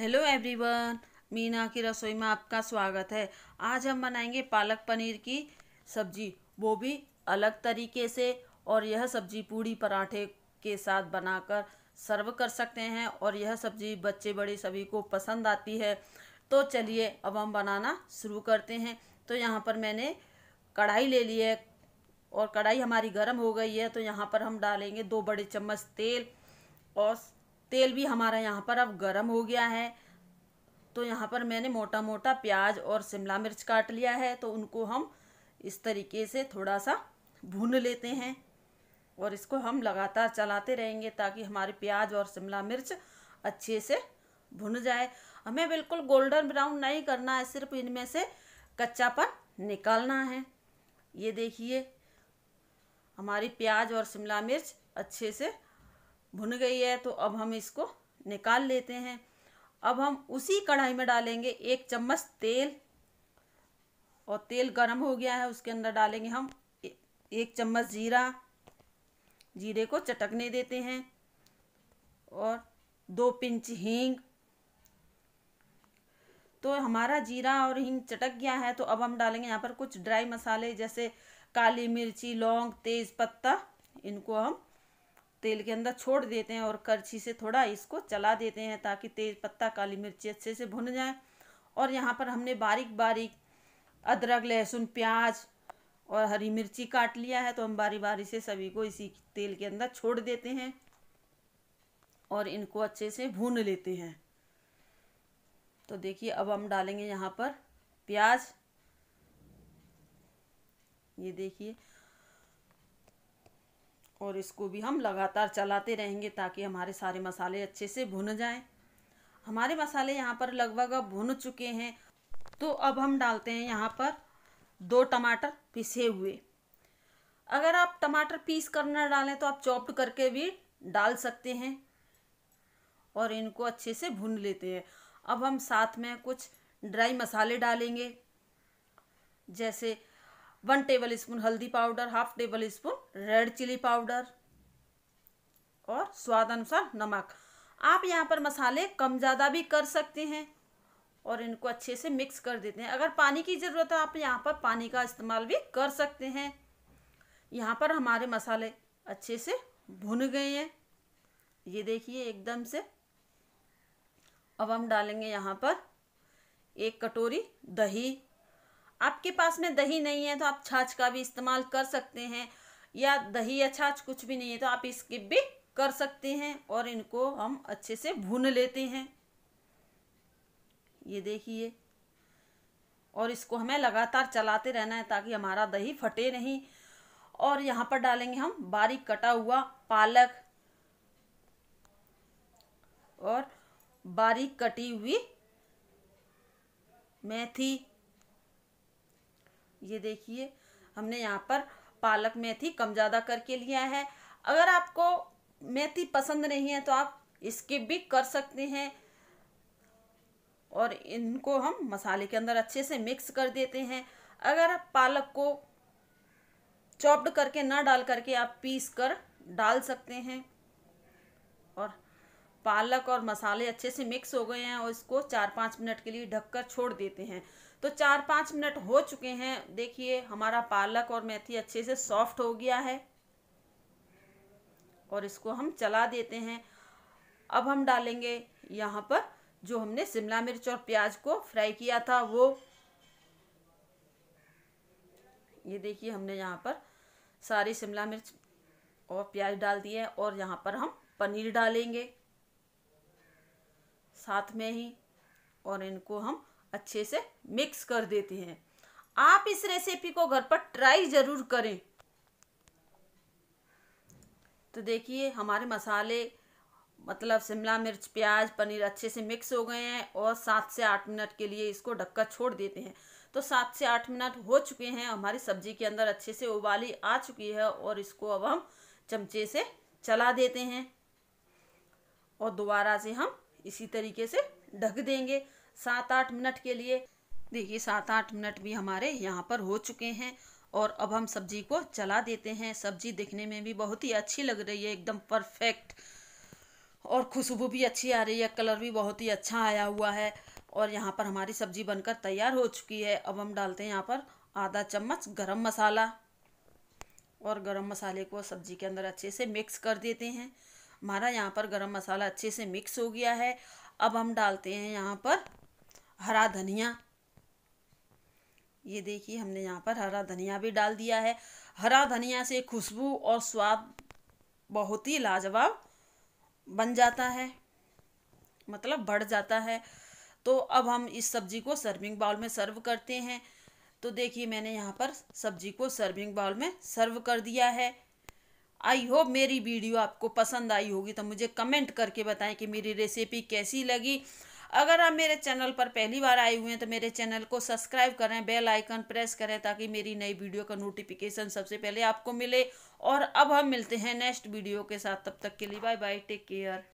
hello everyone Meena की रसोई में आपका स्वागत है आज हम बनाएंगे पालक पनीर की सब्जी वो भी अलग तरीके से और यह सब्जी पूड़ी पराठे के साथ बनाकर सर्व कर सकते हैं और यह सब्जी बच्चे बड़े सभी को पसंद आती है तो चलिए अब हम बनाना शुरू करते हैं तो यहाँ पर मैंने कढ़ाई ले ली है और कढ़ाई हमारी गर्म हो गई है तो यहाँ पर हम डालेंगे दो बड़े चम्मच तेल और तेल भी हमारा यहाँ पर अब गर्म हो गया है तो यहाँ पर मैंने मोटा मोटा प्याज और शिमला मिर्च काट लिया है तो उनको हम इस तरीके से थोड़ा सा भून लेते हैं और इसको हम लगातार चलाते रहेंगे ताकि हमारे प्याज और शिमला मिर्च अच्छे से भुन जाए हमें बिल्कुल गोल्डन ब्राउन नहीं करना है सिर्फ इनमें से कच्चापन निकालना है ये देखिए हमारी प्याज और शिमला मिर्च अच्छे से भुन गई है तो अब हम इसको निकाल लेते हैं अब हम उसी कढ़ाई में डालेंगे एक चम्मच तेल और तेल गर्म हो गया है उसके अंदर डालेंगे हम एक चम्मच जीरा जीरे को चटकने देते हैं और दो पिंच हींग तो हमारा जीरा और हींग चटक गया है तो अब हम डालेंगे यहाँ पर कुछ ड्राई मसाले जैसे काली मिर्ची लौंग तेज़ पत्ता इनको हम तेल के अंदर छोड़ देते हैं और करछी से थोड़ा इसको चला देते हैं ताकि तेज पत्ता काली मिर्ची अच्छे से भुन जाए और यहाँ पर हमने बारीक बारीक अदरक लहसुन प्याज और हरी मिर्ची काट लिया है तो हम बारी बारी से सभी को इसी तेल के अंदर छोड़ देते हैं और इनको अच्छे से भून लेते हैं तो देखिए अब हम डालेंगे यहाँ पर प्याज ये देखिए और इसको भी हम लगातार चलाते रहेंगे ताकि हमारे सारे मसाले अच्छे से भुन जाएं हमारे मसाले यहाँ पर लगभग अब भुन चुके हैं तो अब हम डालते हैं यहाँ पर दो टमाटर पिसे हुए अगर आप टमाटर पीस कर ना डालें तो आप चॉप्ड करके भी डाल सकते हैं और इनको अच्छे से भून लेते हैं अब हम साथ में कुछ ड्राई मसाले डालेंगे जैसे वन टेबल स्पून हल्दी powder half tablespoon red chilli powder और स्वाद अनुसार नमक आप यहाँ पर मसाले कम ज़्यादा भी कर सकते हैं और इनको अच्छे से मिक्स कर देते हैं अगर पानी की ज़रूरत है आप यहाँ पर पानी का इस्तेमाल भी कर सकते हैं यहाँ पर हमारे मसाले अच्छे से भुन गए हैं ये देखिए एकदम से अब हम डालेंगे यहाँ पर एक कटोरी दही आपके पास में दही नहीं है तो आप छाछ का भी इस्तेमाल कर सकते हैं या दही या छाछ कुछ भी नहीं है तो आप स्किप भी कर सकते हैं और इनको हम अच्छे से भून लेते हैं ये देखिए और इसको हमें लगातार चलाते रहना है ताकि हमारा दही फटे नहीं और यहाँ पर डालेंगे हम बारीक कटा हुआ पालक और बारीक कटी हुई मेथी ये देखिए हमने यहाँ पर पालक मेथी कम ज़्यादा करके लिया है अगर आपको मेथी पसंद नहीं है तो आप स्किप भी कर सकते हैं और इनको हम मसाले के अंदर अच्छे से मिक्स कर देते हैं अगर आप पालक को चॉप्ड करके ना डाल करके आप पीस कर डाल सकते हैं और पालक और मसाले अच्छे से मिक्स हो गए हैं और इसको चार पाँच मिनट के लिए ढककर छोड़ देते हैं तो चार पाँच मिनट हो चुके हैं देखिए हमारा पालक और मेथी अच्छे से सॉफ्ट हो गया है और इसको हम चला देते हैं अब हम डालेंगे यहाँ पर जो हमने शिमला मिर्च और प्याज को फ्राई किया था वो ये देखिए हमने यहाँ पर सारी शिमला मिर्च और प्याज डाल दिए और यहाँ पर हम पनीर डालेंगे साथ में ही और इनको हम अच्छे से मिक्स कर देते हैं आप इस रेसिपी को घर पर ट्राई ज़रूर करें तो देखिए हमारे मसाले मतलब शिमला मिर्च प्याज पनीर अच्छे से मिक्स हो गए हैं और सात से आठ मिनट के लिए इसको ढककर छोड़ देते हैं तो सात से आठ मिनट हो चुके हैं हमारी सब्जी के अंदर अच्छे से उबाली आ चुकी है और इसको अब हम चमचे से चला देते हैं और दोबारा से हम इसी तरीके से ढक देंगे सात आठ मिनट के लिए देखिए सात आठ मिनट भी हमारे यहाँ पर हो चुके हैं और अब हम सब्जी को चला देते हैं सब्जी दिखने में भी बहुत ही अच्छी लग रही है एकदम परफेक्ट और खुशबू भी अच्छी आ रही है कलर भी बहुत ही अच्छा आया हुआ है और यहाँ पर हमारी सब्जी बनकर तैयार हो चुकी है अब हम डालते हैं यहाँ पर आधा चम्मच गरम मसाला और गरम मसाले को सब्जी के अंदर अच्छे से मिक्स कर देते हैं हमारा यहाँ पर गरम मसाला अच्छे से मिक्स हो गया है अब हम डालते हैं यहाँ पर हरा धनिया ये देखिए हमने यहाँ पर हरा धनिया भी डाल दिया है हरा धनिया से खुशबू और स्वाद बहुत ही लाजवाब बन जाता है मतलब बढ़ जाता है तो अब हम इस सब्जी को सर्विंग बाउल में सर्व करते हैं तो देखिए मैंने यहाँ पर सब्जी को सर्विंग बाउल में सर्व कर दिया है आई होप मेरी वीडियो आपको पसंद आई होगी तो मुझे कमेंट करके बताएं कि मेरी रेसिपी कैसी लगी अगर आप मेरे चैनल पर पहली बार आए हुए हैं तो मेरे चैनल को सब्सक्राइब करें बेल आइकन प्रेस करें ताकि मेरी नई वीडियो का नोटिफिकेशन सबसे पहले आपको मिले और अब हम मिलते हैं नेक्स्ट वीडियो के साथ तब तक के लिए बाय बाय टेक केयर